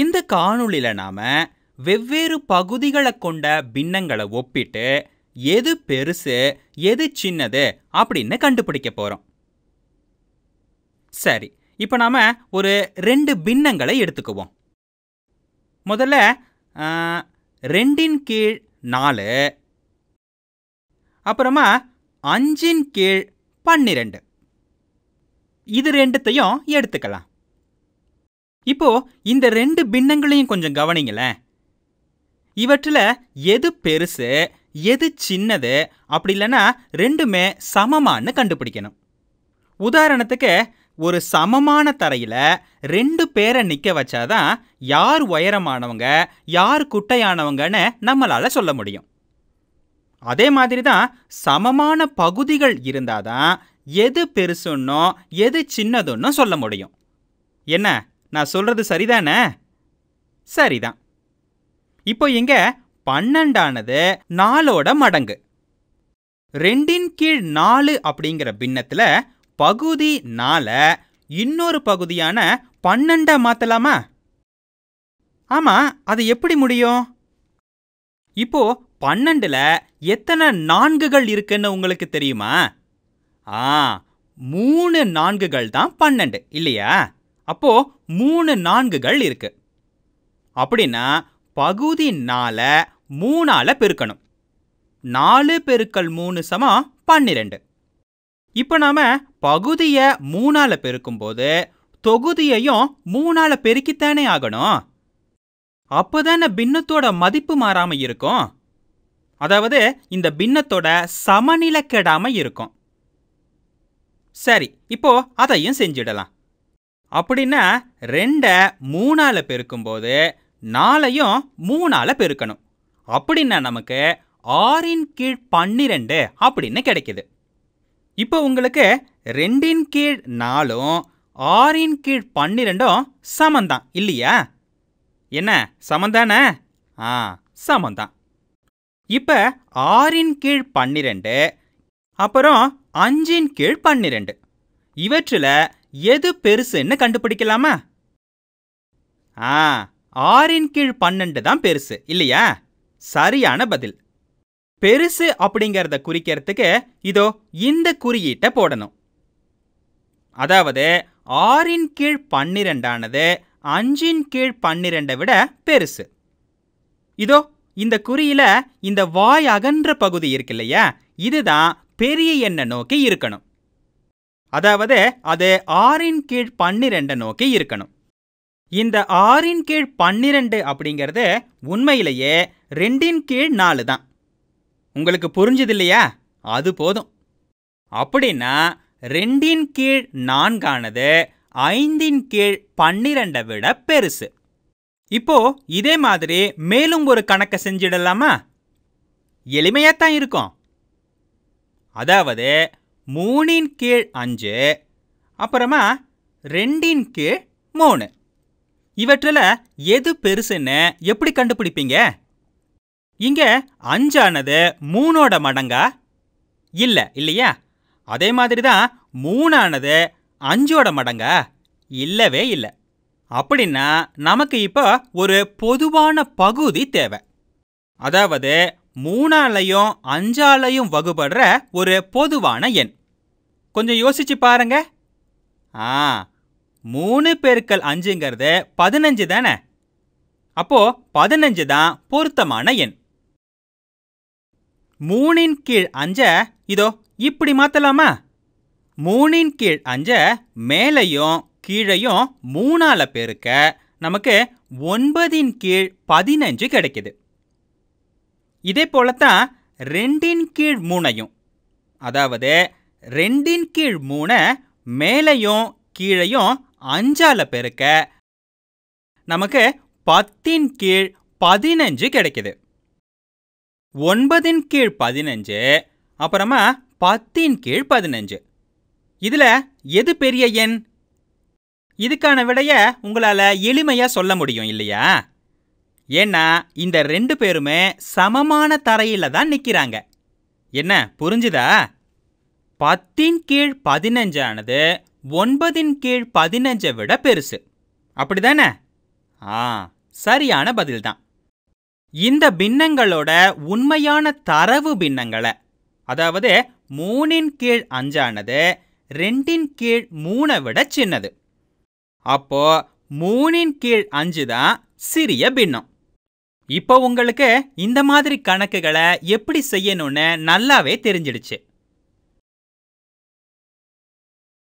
இந்த காணொளியில நாம வெவ்வேறு பகுதிகளை கொண்ட பின்னங்களை ஒப்பிட்டு எது பெருசு எது சின்னது அப்படின்னு கண்டுபிடிக்க போகிறோம் சரி இப்போ நாம் ஒரு ரெண்டு பின்னங்களை எடுத்துக்குவோம் முதல்ல ரெண்டின் கீழ் நாலு அப்புறமா அஞ்சின் கீழ் பன்னிரெண்டு இது ரெண்டுத்தையும் எடுத்துக்கலாம் இப்போ இந்த ரெண்டு பின்னங்களையும் கொஞ்சம் கவனிங்களேன் இவற்றில் எது பெருசு எது சின்னது அப்படி இல்லைன்னா ரெண்டுமே சமமானு கண்டுபிடிக்கணும் உதாரணத்துக்கு ஒரு சமமான தரையில் ரெண்டு பேரை நிற்க வச்சாதான் யார் உயரமானவங்க யார் குட்டையானவங்கன்னு நம்மளால் சொல்ல முடியும் அதே மாதிரி தான் சமமான பகுதிகள் இருந்தால் தான் எது பெருசுன்னும் எது சின்னதுன்னும் சொல்ல முடியும் என்ன நான் சொல்கிறது சரிதானே சரிதான் இப்போ எங்க பன்னெண்டானது நாலோட மடங்கு ரெண்டின் கீழ் நாலு அப்படிங்கிற பின்னத்தில் பகுதி நாலை இன்னொரு பகுதியான பன்னெண்டை மாற்றலாமா ஆமாம் அது எப்படி முடியும் இப்போ பன்னெண்டில் எத்தனை நான்குகள் இருக்குன்னு உங்களுக்கு தெரியுமா ஆ மூணு நான்குகள் தான் பன்னெண்டு இல்லையா அப்போ மூணு நான்குகள் இருக்கு அப்படின்னா பகுதி நாள மூணால பெருக்கணும் நாலு பெருக்கல் மூணு சமம் பன்னிரெண்டு இப்போ நாம் பகுதியை பெருக்கும் பெருக்கும்போது தொகுதியையும் மூணால பெருக்கித்தானே ஆகணும் அப்போ தானே பின்னத்தோட மதிப்பு மாறாம இருக்கும் அதாவது இந்த பின்னத்தோட சமநிலை கெடாமல் இருக்கும் சரி இப்போ அதையும் செஞ்சிடலாம் அப்படின்னா ரெண்டை மூணால் பெருக்கும்போது நாலையும் மூணால் பெருக்கணும் அப்படின்னா நமக்கு ஆறின் கீழ் பன்னிரெண்டு அப்படின்னு கிடைக்கிது இப்போ உங்களுக்கு ரெண்டின் கீழ் நாலும் ஆறின் கீழ் பன்னிரெண்டும் சமந்தான் இல்லையா என்ன சமந்தானே ஆ சமந்தான் இப்போ ஆறின் கீழ் பன்னிரெண்டு அப்புறம் அஞ்சின் கீழ் பன்னிரெண்டு இவற்றில் எது பெருசுன்னு கண்டுபிடிக்கலாமா ஆ ஆறின் கீழ் பன்னெண்டு தான் பெருசு இல்லையா சரியான பதில் பெருசு அப்படிங்கிறத குறிக்கிறதுக்கு இதோ இந்த குறியீட்டை போடணும் அதாவது ஆறின் கீழ் பன்னிரெண்டானது அஞ்சின் கீழ் பன்னிரெண்டை விட பெருசு இதோ இந்த குறியில இந்த வாய் அகன்ற பகுதி இருக்கு இல்லையா இதுதான் பெரிய எண்ணை நோக்கி இருக்கணும் அதாவது அது ஆறின் கீழ் பன்னிரெண்டை நோக்கி இருக்கணும் இந்த ஆறின் கீழ் பன்னிரெண்டு அப்படிங்கிறது உண்மையிலேயே ரெண்டின் கீழ் நாலு தான் உங்களுக்கு புரிஞ்சுது இல்லையா அது போதும் அப்படின்னா ரெண்டின் கீழ் நான்கானது ஐந்தின் கீழ் பன்னிரெண்டை விட பெருசு இப்போ இதே மாதிரி மேலும் ஒரு கணக்கை செஞ்சிடலாமா எளிமையாக தான் இருக்கும் அதாவது மூணின் கீழ் அஞ்சு அப்புறமா ரெண்டின் கீழ் மூணு இவற்றில் எது பெருசுன்னு எப்படி கண்டுபிடிப்பீங்க இங்கே அஞ்சானது மூணோட மடங்கா இல்லை இல்லையா அதே மாதிரி தான் மூணானது அஞ்சோட மடங்கா இல்லவே இல்லை அப்படின்னா நமக்கு இப்போ ஒரு பொதுவான பகுதி தேவை அதாவது மூணாலையும் அஞ்சாலையும் வகுபடுற ஒரு பொதுவான எண் கொஞ்சம் யோசிச்சு பாருங்க ஆ மூணு பெருக்கல் அஞ்சுங்கிறது பதினஞ்சு தானே அப்போ பதினஞ்சு தான் பொருத்தமான எண் மூணின் கீழ் அஞ்ச இதோ இப்படி மாத்தலாமா மூணின் கீழ் அஞ்ச மேலையும் கீழையும் மூணால பெருக்க நமக்கு ஒன்பதின் கீழ் பதினஞ்சு கிடைக்குது இதே போலத்தான் ரெண்டின் கீழ் மூணையும் அதாவது ரெண்டின் கீழ் மூணை மேலையும் கீழையும் அஞ்சால பெருக்க நமக்கு பத்தின் கீழ் பதினஞ்சு கிடைக்குது ஒன்பதின் கீழ் பதினஞ்சு அப்புறமா பத்தின் கீழ் பதினஞ்சு இதில் எது பெரிய எண் இதுக்கான விடையை உங்களால் எளிமையாக சொல்ல முடியும் இல்லையா ஏன்னா இந்த ரெண்டு பேருமே சமமான தரையில் தான் நிற்கிறாங்க என்ன புரிஞ்சுதா பத்தின் கீழ் பதினஞ்சானது ஒன்பதின் கீழ் பதினஞ்சை விட பெருசு அப்படி ஆ சரியான பதில்தான் இந்த பின்னங்களோட உண்மையான தரவு பின்னங்களை அதாவது மூணின் கீழ் அஞ்சானது ரெண்டின் கீழ் மூணை விட சின்னது அப்போ மூணின் கீழ் அஞ்சு தான் சிறிய பின்னம் இப்போ உங்களுக்கு இந்த மாதிரி கணக்குகளை எப்படி செய்யணும்னு நல்லாவே தெரிஞ்சிடுச்சு